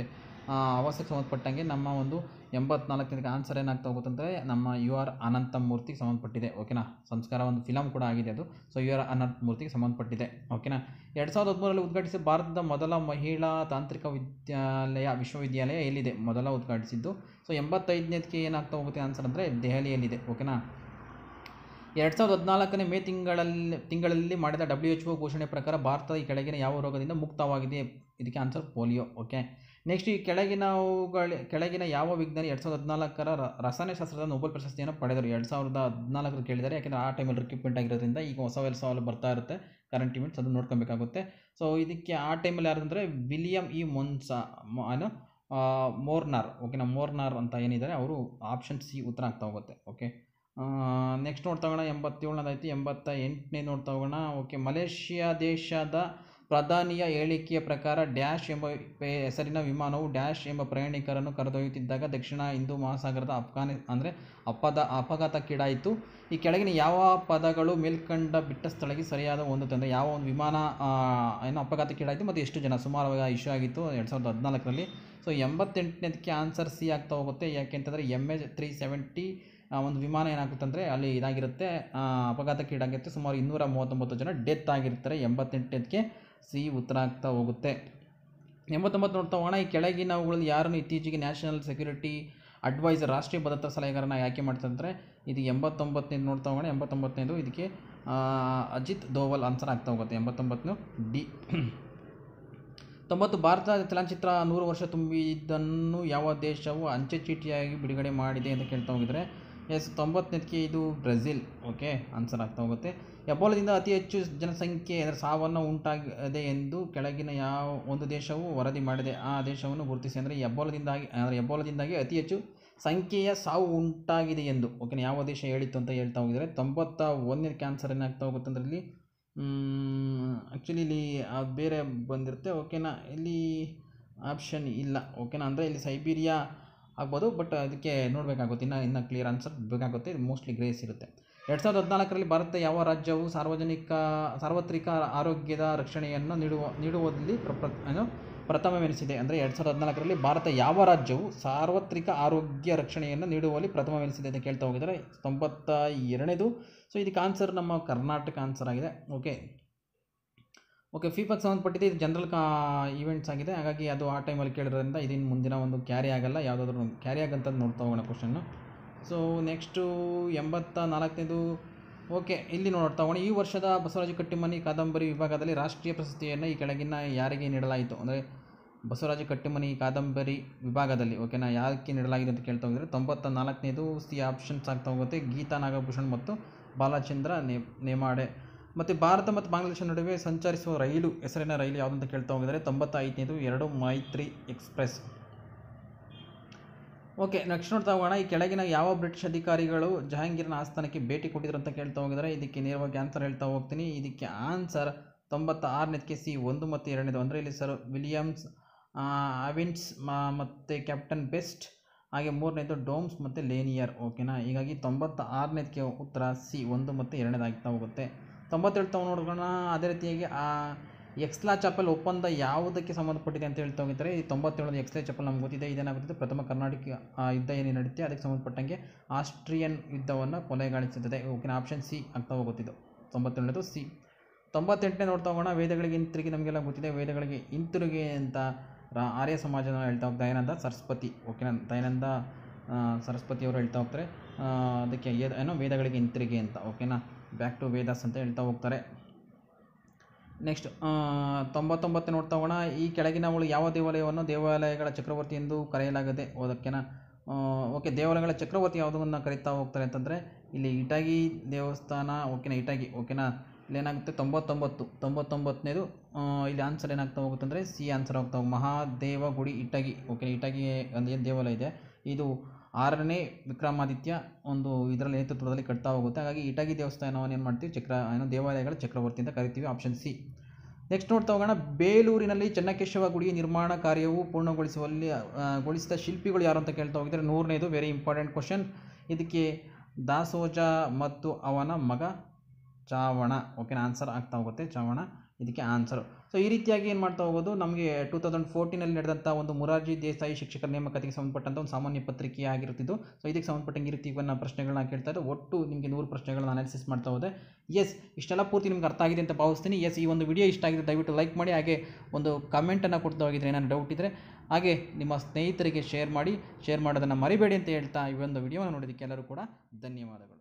ಆವಾಸಕ್ಕೆ ಸಂಬಂಧಪಟ್ಟಂಗೆ ನಮ್ಮ ಒಂದು ಎಂಬತ್ನಾಲ್ಕನೇ ಆನ್ಸರ್ ಏನಾಗ್ತಾ ಹೋಗುತ್ತಂದರೆ ನಮ್ಮ ಯು ಆರ್ ಅನಂತಮೂರ್ತಿಗೆ ಸಂಬಂಧಪಟ್ಟಿದೆ ಓಕೆನಾ ಸಂಸ್ಕಾರ ಒಂದು ಫಿಲಮ್ ಕೂಡ ಆಗಿದೆ ಅದು ಸೊ ಯು ಆರ್ ಮೂರ್ತಿಗೆ ಸಂಬಂಧಪಟ್ಟಿದೆ ಓಕೆನಾ ಎರಡು ಸಾವಿರದ ಹದಿಮೂರರಲ್ಲಿ ಉದ್ಘಾಟಿಸಿದ ಭಾರತದ ಮೊದಲ ಮಹಿಳಾ ತಾಂತ್ರಿಕ ವಿದ್ಯಾಲಯ ವಿಶ್ವವಿದ್ಯಾಲಯ ಎಲ್ಲಿದೆ ಮೊದಲ ಉದ್ಘಾಟಿಸಿದ್ದು ಸೊ ಎಂಬತ್ತೈದನೇದಕ್ಕೆ ಏನಾಗ್ತಾ ಹೋಗುತ್ತೆ ಆನ್ಸರ್ ಅಂದರೆ ದೆಹಲಿಯಲ್ಲಿದೆ ಓಕೆನಾ ಎರಡು ಸಾವಿರದ ಹದಿನಾಲ್ಕನೇ ಮೇ ತಿಂಗಳಲ್ಲಿ ತಿಂಗಳಲ್ಲಿ ಮಾಡಿದ ಡಬ್ಲ್ಯೂ ಎಚ್ ಒ ಘೋಷಣೆ ಪ್ರಕಾರ ಭಾರತದ ಈ ಕೆಳಗಿನ ಯಾವ ರೋಗದಿಂದ ಮುಕ್ತವಾಗಿದೆ ಇದಕ್ಕೆ ಆನ್ಸರ್ ಪೋಲಿಯೋ ಓಕೆ ನೆಕ್ಸ್ಟ್ ಈ ಕೆಳಗಿನವುಗಳ ಕೆಳಗಿನ ಯಾವ ವಿಜ್ಞಾನಿ ಎರಡು ಸಾವಿರದ ಹದಿನಾಲ್ಕರ ರಸಾಯನಶಾಸ್ತ್ರದ ನೊಬೆಲ್ ಪ್ರಶಸ್ತಿಯನ್ನು ಪಡೆದರು ಎರಡು ಸಾವಿರದ ಹದಿನಾಲ್ಕರ ಕೇಳಿದ್ದಾರೆ ಯಾಕೆಂದರೆ ಆ ಟೈಮಲ್ಲಿ ರಿಕ್ವಿಪ್ಮೆಂಟ್ ಆಗಿರೋದ್ರಿಂದ ಈಗ ಹೊಸ ಎರಡು ಬರ್ತಾ ಇರುತ್ತೆ ಕರೆಂಟ್ ಇವೆಂಟ್ಸ್ ಅದನ್ನು ನೋಡ್ಕೊಬೇಕಾಗುತ್ತೆ ಸೊ ಇದಕ್ಕೆ ಆ ಟೈಮಲ್ಲಿ ಯಾರಂದರೆ ವಿಲಿಯಂ ಇ ಮೊನ್ಸ ಏನು ಮೋರ್ನಾರ್ ಓಕೆನಾ ಮೋರ್ನಾರ್ ಅಂತ ಏನಿದ್ದಾರೆ ಅವರು ಆಪ್ಷನ್ ಸಿ ಉತ್ತರ ಆಗ್ತಾ ಹೋಗುತ್ತೆ ಓಕೆ ನೆಕ್ಸ್ಟ್ ನೋಡ್ತಾ ಹೋಗೋಣ ಎಂಬತ್ತೇಳನೇದಾಯ್ತು ಎಂಬತ್ತ ಎಂಟನೇ ನೋಡ್ತಾ ಹೋಗೋಣ ಓಕೆ ಮಲೇಷ್ಯಾ ದೇಶದ ಪ್ರಧಾನಿಯ ಹೇಳಿಕೆಯ ಪ್ರಕಾರ ಡ್ಯಾಶ್ ಎಂಬ ಹೆಸರಿನ ವಿಮಾನವು ಡ್ಯಾಶ್ ಎಂಬ ಪ್ರಯಾಣಿಕರನ್ನು ಕರೆದೊಯ್ಯುತ್ತಿದ್ದಾಗ ದಕ್ಷಿಣ ಹಿಂದೂ ಮಹಾಸಾಗರದ ಅಫ್ಘಾನಿ ಅಂದರೆ ಅಪದ ಅಪಘಾತಕ್ಕೀಡಾಯಿತು ಈ ಕೆಳಗಿನ ಯಾವ ಪದಗಳು ಮೇಲ್ಕಂಡ ಬಿಟ್ಟ ಸ್ಥಳಕ್ಕೆ ಸರಿಯಾದ ಒಂದು ತಂದರೆ ಯಾವ ಒಂದು ವಿಮಾನ ಏನು ಅಪಘಾತಕ್ಕೀಡಾಯಿತು ಮತ್ತು ಎಷ್ಟು ಜನ ಸುಮಾರು ಇಶ್ಯೂ ಆಗಿತ್ತು ಎರಡು ಸಾವಿರದ ಹದಿನಾಲ್ಕರಲ್ಲಿ ಸೊ ಎಂಬತ್ತೆಂಟನೇದಕ್ಕೆ ಆನ್ಸರ್ ಸಿ ಆಗ್ತಾ ಹೋಗುತ್ತೆ ಯಾಕೆಂತಂದರೆ ಎಮ್ ಎಚ್ ತ್ರೀ ಸೆವೆಂಟಿ ಒಂದು ವಿಮಾನ ಏನಾಗುತ್ತೆ ಅಂದರೆ ಅಲ್ಲಿ ಇದಾಗಿರುತ್ತೆ ಅಪಘಾತಕ್ಕೀಡಾಗಿರುತ್ತೆ ಸುಮಾರು ಇನ್ನೂರ ಮೂವತ್ತೊಂಬತ್ತು ಜನ ಡೆತ್ ಆಗಿರ್ತಾರೆ ಎಂಬತ್ತೆಂಟನೇದಕ್ಕೆ ಸಿ ಉತ್ತರ ಆಗ್ತಾ ಹೋಗುತ್ತೆ ಎಂಬತ್ತೊಂಬತ್ತು ನೋಡ್ತಾ ಹೋಗೋಣ ಈ ಕೆಳಗಿನವುಗಳಲ್ಲಿ ಯಾರನ್ನು ಇತ್ತೀಚೆಗೆ ನ್ಯಾಷನಲ್ ಸೆಕ್ಯೂರಿಟಿ ಅಡ್ವೈಸರ್ ರಾಷ್ಟ್ರೀಯ ಭದ್ರತಾ ಸಲಹೆಗಾರನ ಆಯ್ಕೆ ಮಾಡ್ತಂದರೆ ಇದು ಎಂಬತ್ತೊಂಬತ್ತನೇದು ನೋಡ್ತಾ ಹೋಗೋಣ ಎಂಬತ್ತೊಂಬತ್ತನೇದು ಇದಕ್ಕೆ ಅಜಿತ್ ದೋವಲ್ ಆನ್ಸರ್ ಆಗ್ತಾ ಹೋಗುತ್ತೆ ಎಂಬತ್ತೊಂಬತ್ತು ಡಿ ತೊಂಬತ್ತು ಭಾರತ ಚಲನಚಿತ್ರ ನೂರು ವರ್ಷ ತುಂಬಿದ್ದನ್ನು ಯಾವ ದೇಶವು ಚೀಟಿಯಾಗಿ ಬಿಡುಗಡೆ ಮಾಡಿದೆ ಅಂತ ಕೇಳ್ತಾ ಹೋಗಿದರೆ ಎಸ್ ತೊಂಬತ್ತನೇದಕ್ಕೆ ಇದು ಬ್ರೆಜಿಲ್ ಓಕೆ ಆನ್ಸರ್ ಆಗ್ತಾ ಹೋಗುತ್ತೆ ಎಬೋಲದಿಂದ ಅತಿ ಹೆಚ್ಚು ಜನಸಂಖ್ಯೆ ಅದರ ಸಾವನ್ನು ಉಂಟಾಗಿದೆ ಎಂದು ಕೆಳಗಿನ ಯಾವ ಒಂದು ದೇಶವು ವರದಿ ಮಾಡಿದೆ ಆ ದೇಶವನ್ನು ಗುರುತಿಸಿ ಅಂದರೆ ಎಬೋಲದಿಂದಾಗಿ ಅಂದರೆ ಎಬೋಲದಿಂದಾಗಿ ಅತಿ ಹೆಚ್ಚು ಸಂಖ್ಯೆಯ ಸಾವು ಉಂಟಾಗಿದೆ ಎಂದು ಓಕೆ ಯಾವ ದೇಶ ಹೇಳಿತ್ತು ಅಂತ ಹೇಳ್ತಾ ಹೋಗಿದರೆ ತೊಂಬತ್ತ ಒಂದನೇ ಕ್ಯಾನ್ಸರ್ ಏನಾಗ್ತಾ ಹೋಗುತ್ತೆ ಅಂದರೆ ಇಲ್ಲಿ ಆ್ಯಕ್ಚುಲಿ ಇಲ್ಲಿ ಬೇರೆ ಬಂದಿರುತ್ತೆ ಓಕೆನಾ ಇಲ್ಲಿ ಆಪ್ಷನ್ ಇಲ್ಲ ಓಕೆನಾ ಅಂದರೆ ಇಲ್ಲಿ ಸೈಬೀರಿಯಾ ಆಗ್ಬೋದು ಬಟ್ ಅದಕ್ಕೆ ನೋಡಬೇಕಾಗುತ್ತೆ ಇನ್ನು ಇನ್ನೂ ಕ್ಲಿಯರ್ ಆನ್ಸರ್ ಬೇಕಾಗುತ್ತೆ ಮೋಸ್ಟ್ಲಿ ಗ್ರೇಸ್ ಇರುತ್ತೆ ಎರಡು ಸಾವಿರದ ಹದಿನಾಲ್ಕರಲ್ಲಿ ಭಾರತ ಯಾವ ರಾಜ್ಯವು ಸಾರ್ವಜನಿಕ ಸಾರ್ವತ್ರಿಕ ಆರೋಗ್ಯದ ರಕ್ಷಣೆಯನ್ನು ನೀಡುವ ನೀಡುವಲ್ಲಿ ಪ್ರ ಪ್ರಥಮವೆನಿಸಿದೆ ಅಂದರೆ ಎರಡು ಸಾವಿರದ ಹದಿನಾಲ್ಕರಲ್ಲಿ ಭಾರತ ಯಾವ ರಾಜ್ಯವು ಸಾರ್ವತ್ರಿಕ ಆರೋಗ್ಯ ರಕ್ಷಣೆಯನ್ನು ನೀಡುವಲ್ಲಿ ಪ್ರಥಮವೆನಿಸಿದೆ ಅಂತ ಕೇಳ್ತಾ ಹೋಗಿದ್ದಾರೆ ತೊಂಬತ್ತ ಎರಡನೇದು ಸೊ ಇದಕ್ಕೆ ಆನ್ಸರ್ ನಮ್ಮ ಕರ್ನಾಟಕ ಆನ್ಸರ್ ಆಗಿದೆ ಓಕೆ ಓಕೆ ಫಿಫಾಕ್ ಸಂಬಂಧಪಟ್ಟಿದ್ದು ಇದು ಜನರಲ್ ಕಾ ಈವೆಂಟ್ಸ್ ಆಗಿದೆ ಹಾಗಾಗಿ ಅದು ಆ ಟೈಮಲ್ಲಿ ಕೇಳಿರೋದ್ರಿಂದ ಇದಿನ ಮುಂದಿನ ಒಂದು ಕ್ಯಾರಿ ಆಗಲ್ಲ ಯಾವುದಾದ್ರೂ ಕ್ಯಾರಿ ಆಗಂತಂದು ನೋಡ್ತಾ ಹೋಗೋಣ ಕ್ವಶನ್ನು ಸೊ ನೆಕ್ಸ್ಟು ಎಂಬತ್ತ ನಾಲ್ಕನೇದು ಓಕೆ ಇಲ್ಲಿ ನೋಡೋಣ ತಗೊಂಡು ಈ ವರ್ಷದ ಬಸವರಾಜ ಕಟ್ಟಿಮನಿ ಕಾದಂಬರಿ ವಿಭಾಗದಲ್ಲಿ ರಾಷ್ಟ್ರೀಯ ಪ್ರಶಸ್ತಿಯನ್ನು ಈ ಕೆಳಗಿನ ಯಾರಿಗೆ ನೀಡಲಾಯಿತು ಅಂದರೆ ಬಸವರಾಜ ಕಟ್ಟಿಮನಿ ಕಾದಂಬರಿ ವಿಭಾಗದಲ್ಲಿ ಓಕೆನಾ ಯಾಕೆ ನೀಡಲಾಗಿದೆ ಅಂತ ಕೇಳ್ತಾ ಹೋಗಿದ್ರೆ ತೊಂಬತ್ತ ನಾಲ್ಕನೇದು ಸಿ ಆಪ್ಷನ್ಸ್ ಆಗ್ತಾ ಹೋಗುತ್ತೆ ಗೀತಾ ನಾಗಭೂಷಣ್ ಮತ್ತು ಬಾಲಚಂದ್ರ ನೇ ನೇಮಾಡೆ ಮತ್ತು ಭಾರತ ಮತ್ತು ಬಾಂಗ್ಲಾದೇಶ ನಡುವೆ ಸಂಚರಿಸುವ ರೈಲು ಹೆಸರಿನ ರೈಲು ಯಾವುದಂತ ಕೇಳ್ತಾ ಹೋಗಿದರೆ ತೊಂಬತ್ತೈದನೇದು ಎರಡು ಮೈತ್ರಿ ಎಕ್ಸ್ಪ್ರೆಸ್ ಓಕೆ ನೆಕ್ಸ್ಟ್ ನೋಡ್ತಾ ಹೋಗೋಣ ಈ ಕೆಳಗಿನ ಯಾವ ಬ್ರಿಟಿಷ್ ಅಧಿಕಾರಿಗಳು ಜಹಾಂಗೀರ್ನ ಆಸ್ಥಾನಕ್ಕೆ ಭೇಟಿ ಕೊಟ್ಟಿದ್ರು ಅಂತ ಕೇಳ್ತಾ ಹೋಗಿದ್ರೆ ಇದಕ್ಕೆ ನೇರವಾಗಿ ಆನ್ಸರ್ ಹೇಳ್ತಾ ಹೋಗ್ತೀನಿ ಇದಕ್ಕೆ ಆನ್ಸರ್ ತೊಂಬತ್ತಾರನೇದಕ್ಕೆ ಸಿ ಒಂದು ಮತ್ತು ಎರಡನೇದು ಅಂದರೆ ಇಲ್ಲಿ ಸರ್ ವಿಲಿಯಮ್ಸ್ ಅವಿನ್ಸ್ ಮತ್ತು ಕ್ಯಾಪ್ಟನ್ ಬೆಸ್ಟ್ ಹಾಗೆ ಮೂರನೇದು ಡೋಮ್ಸ್ ಮತ್ತು ಲೇನಿಯರ್ ಓಕೆನಾ ಹೀಗಾಗಿ ತೊಂಬತ್ತ ಆರನೇದಕ್ಕೆ ಉತ್ತರ ಸಿ ಒಂದು ಮತ್ತು ಎರಡನೇದಾಗ್ತಾ ಹೋಗುತ್ತೆ ತೊಂಬತ್ತೇಳು ತಾವು ನೋಡೋಣ ಅದೇ ರೀತಿಯಾಗಿ ಆ ಎಕ್ಸ್ಲಾ ಚಾಪಲ್ ಒಪ್ಪಂದ ಯಾವುದಕ್ಕೆ ಸಂಬಂಧಪಟ್ಟಿದೆ ಅಂತ ಹೇಳ್ತಾ ಹೋಗಿದ್ದಾರೆ ಈ ತೊಂಬತ್ತೇಳು ಎಕ್ಸ್ಲಾ ಚಪ್ಪಲ್ ನಮ್ಗೆ ಗೊತ್ತಿದೆ ಇದೇನಾಗುತ್ತದೆ ಪ್ರಥಮ ಕರ್ನಾಟಕ ಯುದ್ಧ ಏನು ನಡೆಯುತ್ತೆ ಅದಕ್ಕೆ ಸಂಬಂಧಪಟ್ಟಂಗೆ ಆಸ್ಟ್ರಿಯನ್ ಯುದ್ಧವನ್ನು ಕೊಲೆಗಾಣಿಸುತ್ತದೆ ಓಕೆನಾ ಆಪ್ಷನ್ ಸಿ ಅಂತ ಹೋಗುತ್ತಿದ್ದು ತೊಂಬತ್ತೇಳದು ಸಿ ತೊಂಬತ್ತೆಂಟನೇ ನೋಡ್ತಾ ಹೋಗೋಣ ವೇದಗಳಿಗೆ ಹಿಂತಿರುಗಿ ನಮಗೆಲ್ಲ ಗೊತ್ತಿದೆ ವೇದಗಳಿಗೆ ಹಿಂತಿರುಗಿ ಅಂತ ಆರ್ಯ ಸಮಾಜನ ಹೇಳ್ತಾ ಹೋಗಿ ದಯಾನಂದ ಸರಸ್ವತಿ ಓಕೆನಾ ದಯಾನಂದ ಸರಸ್ವತಿಯವರು ಹೇಳ್ತಾ ಹೋಗ್ತಾರೆ ಅದಕ್ಕೆ ಏನೋ ವೇದಗಳಿಗೆ ಹಿಂತಿರುಗಿ ಅಂತ ಓಕೆನಾ ಬ್ಯಾಕ್ ಟು ವೇದಾಸ್ ಅಂತ ಹೇಳ್ತಾ ಹೋಗ್ತಾರೆ ನೆಕ್ಸ್ಟ್ ತೊಂಬತ್ತೊಂಬತ್ತು ನೋಡ್ತಾ ಹೋಗೋಣ ಈ ಕೆಳಗಿನ ಅವಳು ಯಾವ ದೇವಾಲಯವನ್ನು ದೇವಾಲಯಗಳ ಚಕ್ರವರ್ತಿ ಎಂದು ಕರೆಯಲಾಗದೆ ಓದಕ್ಕೆನ ಓಕೆ ದೇವಾಲಯಗಳ ಚಕ್ರವರ್ತಿ ಯಾವುದನ್ನು ಕರೀತಾ ಹೋಗ್ತಾರೆ ಅಂತಂದರೆ ಇಲ್ಲಿ ಇಟಗಿ ದೇವಸ್ಥಾನ ಓಕೆನಾ ಇಟಗಿ ಓಕೆನಾ ಇಲ್ಲೇನಾಗುತ್ತೆ ತೊಂಬತ್ತೊಂಬತ್ತು ತೊಂಬತ್ತೊಂಬತ್ತನೇದು ಇಲ್ಲಿ ಆನ್ಸರ್ ಏನಾಗ್ತಾ ಹೋಗುತ್ತೆ ಅಂದರೆ ಸಿ ಆನ್ಸರ್ ಹೋಗ್ತಾ ಮಹಾದೇವ ಗುಡಿ ಇಟಗಿ ಓಕೆ ಇಟಗಿ ಒಂದು ಏನು ದೇವಾಲಯ ಇದೆ ಇದು ಆರನೇ ವಿಕ್ರಮಾದಿತ್ಯ ಒಂದು ಇದರಲ್ಲಿ ನೇತೃತ್ವದಲ್ಲಿ ಕಟ್ತಾ ಹೋಗುತ್ತೆ ಹಾಗಾಗಿ ಇಟಗಿ ದೇವಸ್ಥಾನವನ್ನು ಏನು ಮಾಡ್ತೀವಿ ಚಕ್ರ ಏನು ದೇವಾಲಯಗಳ ಚಕ್ರವರ್ತಿ ಅಂತ ಕರಿತೀವಿ ಆಪ್ಷನ್ ಸಿ ನೆಕ್ಸ್ಟ್ ನೋಡ್ತಾ ಹೋಗೋಣ ಬೇಲೂರಿನಲ್ಲಿ ಚೆನ್ನಕೇಶವ ಗುಡಿ ನಿರ್ಮಾಣ ಕಾರ್ಯವು ಪೂರ್ಣಗೊಳಿಸುವಲ್ಲಿ ಗೊಳಿಸಿದ ಶಿಲ್ಪಿಗಳು ಯಾರು ಅಂತ ಕೇಳ್ತಾ ಹೋಗಿದರೆ ನೂರನೇದು ವೆರಿ ಇಂಪಾರ್ಟೆಂಟ್ ಕ್ವಶನ್ ಇದಕ್ಕೆ ದಾಸೋಜ ಮತ್ತು ಅವನ ಮಗ ಚಾವಣ ಓಕೆನಾ ಆನ್ಸರ್ ಆಗ್ತಾ ಹೋಗುತ್ತೆ ಚಾವಣ ಇದಕ್ಕೆ ಆನ್ಸರು ಸೊ ಈ ರೀತಿಯಾಗಿ ಏನು ಮಾಡ್ತಾ ಹೋಗೋದು ನಮಗೆ ಟೂ ತೌಸಂಡ್ ಫೋರ್ಟೀನಲ್ಲಿ ನಡೆದಂಥ ಒಂದು ಮುರಾರ್ಜಿ ದೇಸಾಯಿ ಶಿಕ್ಷಕರ ನೇಮಕಾತಿಗೆ ಸಂಬಂಧಪಟ್ಟಂಥ ಒಂದು ಸಾಮಾನ್ಯ ಪತ್ರಿಕೆ ಆಗಿರುತ್ತಿದ್ದು ಸೊ ಇದಕ್ಕೆ ಸಂಬಂಧಪಟ್ಟಂಗೆ ಈ ರೀತಿ ಇವನ್ನ ಪ್ರಶ್ನೆಗಳನ್ನ ಇದ್ದಾರೆ ಒಟ್ಟು ನಿಮಗೆ ನೂರು ಪ್ರಶ್ನೆಗಳನ್ನ ಅನಾಲಿಸಿಸ್ ಮಾಡ್ತಾ ಹೋದೆ ಎಸ್ ಇಷ್ಟೆಲ್ಲ ಪೂರ್ತಿ ನಿಮ್ಗೆ ಅರ್ಥ ಆಗಿದೆ ಅಂತ ಭಾವಿಸ್ತೀನಿ ಎಸ್ ಈ ಒಂದು ವಿಡಿಯೋ ಇಷ್ಟ ಆಗಿದೆ ದಯವಿಟ್ಟು ಲೈಕ್ ಮಾಡಿ ಹಾಗೆ ಒಂದು ಕಮೆಂಟನ್ನು ಕೊಡ್ತಾ ಹೋಗಿದ್ರೆ ಏನಾದ್ರು ಡೌಟ್ ಇದ್ದರೆ ಹಾಗೆ ನಿಮ್ಮ ಸ್ನೇಹಿತರಿಗೆ ಶೇರ್ ಮಾಡಿ ಶೇರ್ ಮಾಡೋದನ್ನು ಮರಿಬೇಡಿ ಅಂತ ಹೇಳ್ತಾ ಈ ಒಂದು ವಿಡಿಯೋನ ನೋಡೋದಕ್ಕೆ ಎಲ್ಲರೂ ಕೂಡ ಧನ್ಯವಾದಗಳು